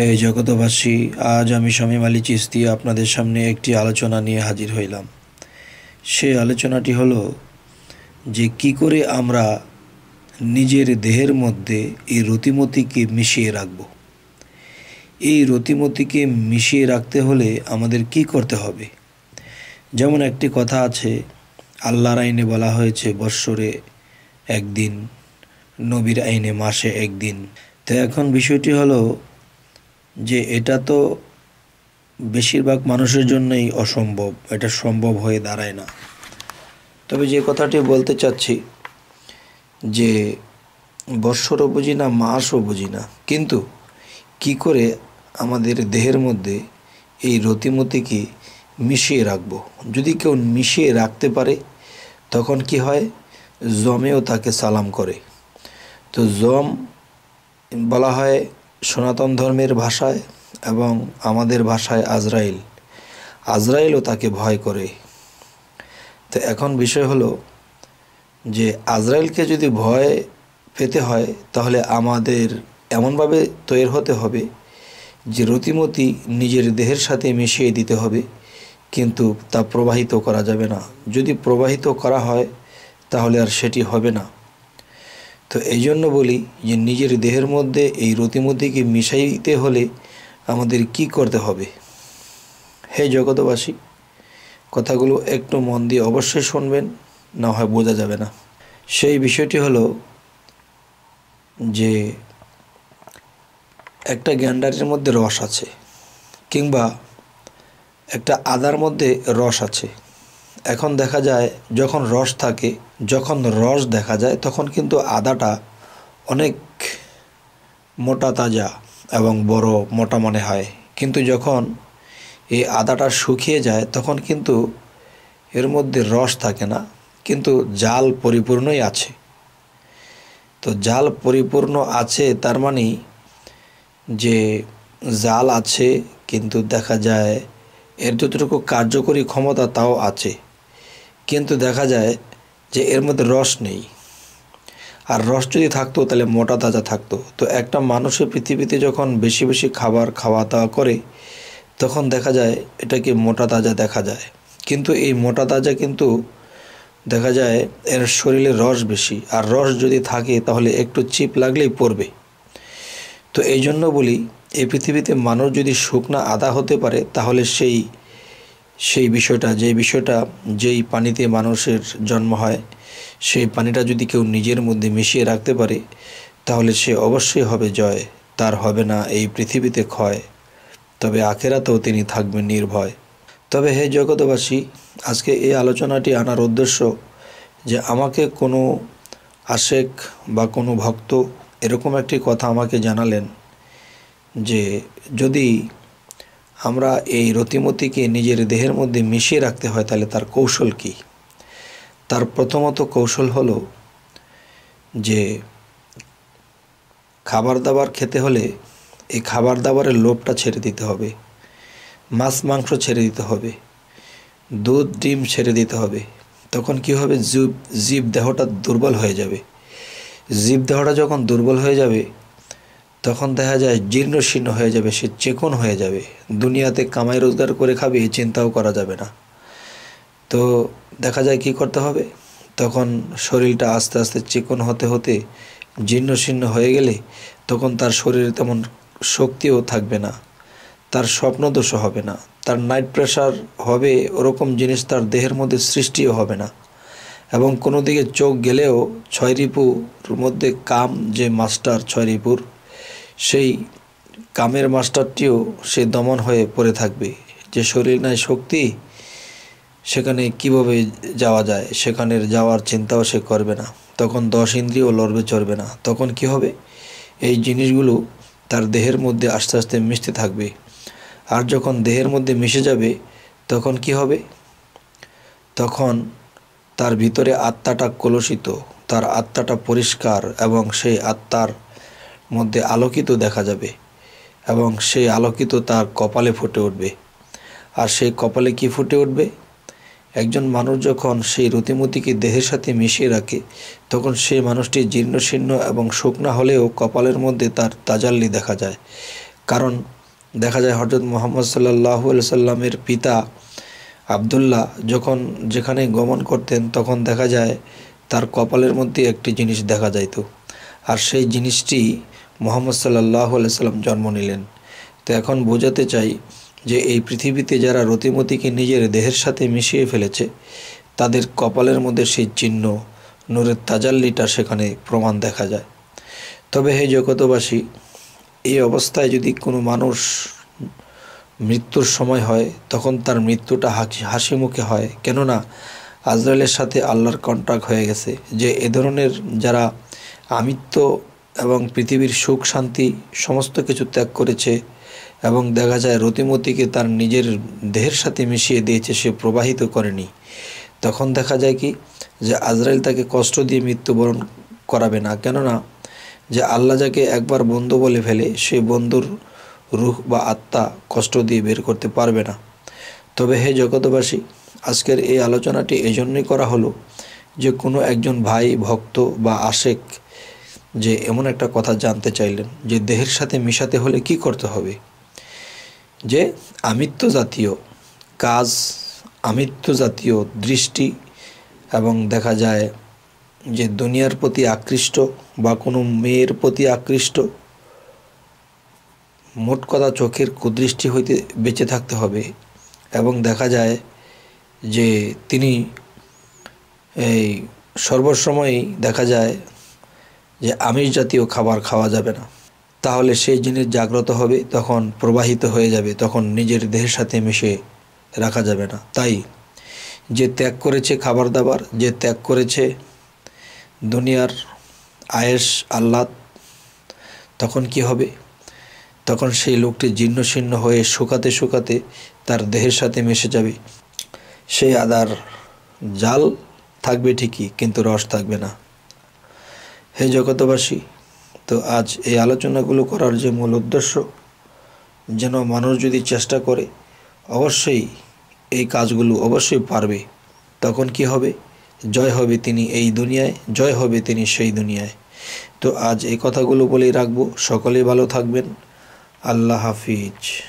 হে জগতবাসী আজ আমি শামীম আলী চিস্তি আপনাদের সামনে একটি আলোচনা নিয়ে হাজির হইলাম সে আলোচনাটি হলো যে কি করে আমরা নিজের দেহের মধ্যে এই রতিমতিকে মিশিয়ে রাখব এই রতিমতিকে মিশিয়ে রাখতে হলে আমাদের কি করতে হবে যেমন একটি কথা আছে আল্লাহর আইনে বলা হয়েছে বৎসরে একদিন নবীর আইনে মাসে একদিন তো এখন বিষয়টি হলো যে এটা তো বেশিরভাগ মানুষের জন্যই অসম্ভব এটা সম্ভব হয়ে দাঁড়ায় না তবে যে কথাটি বলতে চাচ্ছি যে বৎসরও বুঝি না মাসও বুঝি না কিন্তু কি করে আমাদের দেহের মধ্যে এই রতিমতিকে মিশিয়ে রাখব যদি কেউ মিশিয়ে রাখতে পারে তখন কি হয় জমেও তাকে সালাম করে তো জম বলা হয় সনাতন ধর্মের ভাষায় এবং আমাদের ভাষায় আজরাইল আজরাইলও তাকে ভয় করে তো এখন বিষয় হলো যে আজরাইলকে যদি ভয় পেতে হয় তাহলে আমাদের এমনভাবে তৈরি হতে হবে যে রতিমতি নিজের দেহের সাথে মিশিয়ে দিতে হবে কিন্তু তা প্রবাহিত করা যাবে না যদি প্রবাহিত করা হয় তাহলে আর সেটি হবে না তো এই জন্য বলি যে নিজের দেহের মধ্যে এই রতিমতিকে মিশাইতে হলে আমাদের কি করতে হবে হে জগতবাসী কথাগুলো একটু মন দিয়ে অবশ্যই শুনবেন না হয় বোঝা যাবে না সেই বিষয়টি হলো যে একটা গ্যান্ডারের মধ্যে রস আছে কিংবা একটা আদার মধ্যে রস আছে এখন দেখা যায় যখন রস থাকে যখন রস দেখা যায় তখন কিন্তু আদাটা অনেক মোটা তাজা এবং বড় মোটা মনে হয় কিন্তু যখন এই আদাটা শুকিয়ে যায় তখন কিন্তু এর মধ্যে রস থাকে না কিন্তু জাল পরিপূর্ণই আছে তো জাল পরিপূর্ণ আছে তার মানে যে জাল আছে কিন্তু দেখা যায় এর যতটুকু কার্যকরী ক্ষমতা তাও আছে কিন্তু দেখা যায় যে এর মধ্যে রস নেই আর রস যদি থাকতো তাহলে মোটা তাজা থাকতো তো একটা মানুষের পৃথিবীতে যখন বেশি বেশি খাবার খাওয়া দাওয়া করে তখন দেখা যায় এটাকে মোটা তাজা দেখা যায় কিন্তু এই মোটা তাজা কিন্তু দেখা যায় এর শরীরে রস বেশি আর রস যদি থাকে তাহলে একটু চিপ লাগলেই পড়বে তো এই জন্য বলি এই পৃথিবীতে মানুষ যদি শুকনা আদা হতে পারে তাহলে সেই সেই বিষয়টা যে বিষয়টা যেই পানিতে মানুষের জন্ম হয় সেই পানিটা যদি কেউ নিজের মধ্যে মিশিয়ে রাখতে পারে তাহলে সে অবশ্যই হবে জয় তার হবে না এই পৃথিবীতে ক্ষয় তবে আখেরাতেও তিনি থাকবেন নির্ভয় তবে হে জগতবাসী আজকে এই আলোচনাটি আনার উদ্দেশ্য যে আমাকে কোনো আশেক বা কোনো ভক্ত এরকম একটি কথা আমাকে জানালেন যে যদি আমরা এই রতিমতিকে নিজের দেহের মধ্যে মিশিয়ে রাখতে হয় তাহলে তার কৌশল কি তার প্রথমত কৌশল হলো যে খাবার দাবার খেতে হলে এই খাবার দাবারের লোভটা ছেড়ে দিতে হবে মাছ মাংস ছেড়ে দিতে হবে দুধ ডিম ছেড়ে দিতে হবে তখন কি হবে জীব জীব দেহটা দুর্বল হয়ে যাবে জীব দেহটা যখন দুর্বল হয়ে যাবে তখন দেখা যায় জীর্ণ শীর্ণ হয়ে যাবে সে চেকন হয়ে যাবে দুনিয়াতে কামাই রোজগার করে খাবে চিন্তাও করা যাবে না তো দেখা যায় কি করতে হবে তখন শরীরটা আস্তে আস্তে চেকন হতে হতে জীর্ণ শীর্ণ হয়ে গেলে তখন তার শরীরে তেমন শক্তিও থাকবে না তার স্বপ্নদোষও হবে না তার নাইট প্রেশার হবে ওরকম জিনিস তার দেহের মধ্যে সৃষ্টিও হবে না এবং কোনো দিকে চোখ গেলেও ছয় রিপুর মধ্যে কাম যে মাস্টার ছয় রিপুর সেই কামের মাস্টারটিও সে দমন হয়ে পড়ে থাকবে যে শরীর নাই শক্তি সেখানে কিভাবে যাওয়া যায় সেখানের যাওয়ার চিন্তাও সে করবে না তখন দশ ইন্দ্রিয় লড়বে চড়বে না তখন কি হবে এই জিনিসগুলো তার দেহের মধ্যে আস্তে আস্তে মিশতে থাকবে আর যখন দেহের মধ্যে মিশে যাবে তখন কি হবে তখন তার ভিতরে আত্মাটা কলুষিত তার আত্মাটা পরিষ্কার এবং সেই আত্মার মধ্যে আলোকিত দেখা যাবে এবং সেই আলোকিত তার কপালে ফুটে উঠবে আর সেই কপালে কি ফুটে উঠবে একজন মানুষ যখন সেই রতিমতিকে দেহের সাথে মিশিয়ে রাখে তখন সেই মানুষটি জীর্ণশীর্ণ এবং শুকনা হলেও কপালের মধ্যে তার তাজাল্লি দেখা যায় কারণ দেখা যায় হজরত মোহাম্মদ সাল্লাহ সাল্লামের পিতা আবদুল্লাহ যখন যেখানে গমন করতেন তখন দেখা যায় তার কপালের মধ্যে একটি জিনিস দেখা যাইত আর সেই জিনিসটি মোহাম্মদ সাল্লাহ সাল্লাম জন্ম নিলেন তো এখন বোঝাতে চাই যে এই পৃথিবীতে যারা রতিমতিকে নিজের দেহের সাথে মিশিয়ে ফেলেছে তাদের কপালের মধ্যে সেই চিহ্ন নূরের তাজাল্লিটা সেখানে প্রমাণ দেখা যায় তবে হে জগতবাসী এই অবস্থায় যদি কোনো মানুষ মৃত্যুর সময় হয় তখন তার মৃত্যুটা হাসি হাসি মুখে হয় কেননা আজরাইলের সাথে আল্লাহর কন্ট্রাক্ট হয়ে গেছে যে এ ধরনের যারা আমিত্ব এবং পৃথিবীর সুখ শান্তি সমস্ত কিছু ত্যাগ করেছে এবং দেখা যায় রতিমতিকে তার নিজের দেহের সাথে মিশিয়ে দিয়েছে সে প্রবাহিত করেনি তখন দেখা যায় কি যে আজরাইল তাকে কষ্ট দিয়ে মৃত্যুবরণ করাবে না কেননা যে আল্লাহ যাকে একবার বন্ধু বলে ফেলে সে বন্ধুর রুখ বা আত্মা কষ্ট দিয়ে বের করতে পারবে না তবে হে জগতবাসী আজকের এই আলোচনাটি এজন্যই করা হলো যে কোনো একজন ভাই ভক্ত বা আশেক যে এমন একটা কথা জানতে চাইলেন যে দেহের সাথে মিশাতে হলে কি করতে হবে যে আমিত্ব জাতীয় কাজ আমিত্ব জাতীয় দৃষ্টি এবং দেখা যায় যে দুনিয়ার প্রতি আকৃষ্ট বা কোনো মেয়ের প্রতি আকৃষ্ট মোট কথা চোখের কুদৃষ্টি হইতে বেঁচে থাকতে হবে এবং দেখা যায় যে তিনি এই সর্বসময়ই দেখা যায় যে আমিষ জাতীয় খাবার খাওয়া যাবে না তাহলে সেই জিনিস জাগ্রত হবে তখন প্রবাহিত হয়ে যাবে তখন নিজের দেহের সাথে মিশে রাখা যাবে না তাই যে ত্যাগ করেছে খাবার দাবার যে ত্যাগ করেছে দুনিয়ার আয়েস আহ্লাদ তখন কি হবে তখন সেই লোকটি জীর্ণ শীর্ণ হয়ে শুকাতে শুকাতে তার দেহের সাথে মিশে যাবে সেই আদার জাল থাকবে ঠিকই কিন্তু রস থাকবে না হে জগতবাসী তো আজ এই আলোচনাগুলো করার যে মূল উদ্দেশ্য যেন মানুষ যদি চেষ্টা করে অবশ্যই এই কাজগুলো অবশ্যই পারবে তখন কি হবে জয় হবে তিনি এই দুনিয়ায় জয় হবে তিনি সেই দুনিয়ায় তো আজ এই কথাগুলো বলেই রাখবো সকলেই ভালো থাকবেন আল্লাহ হাফিজ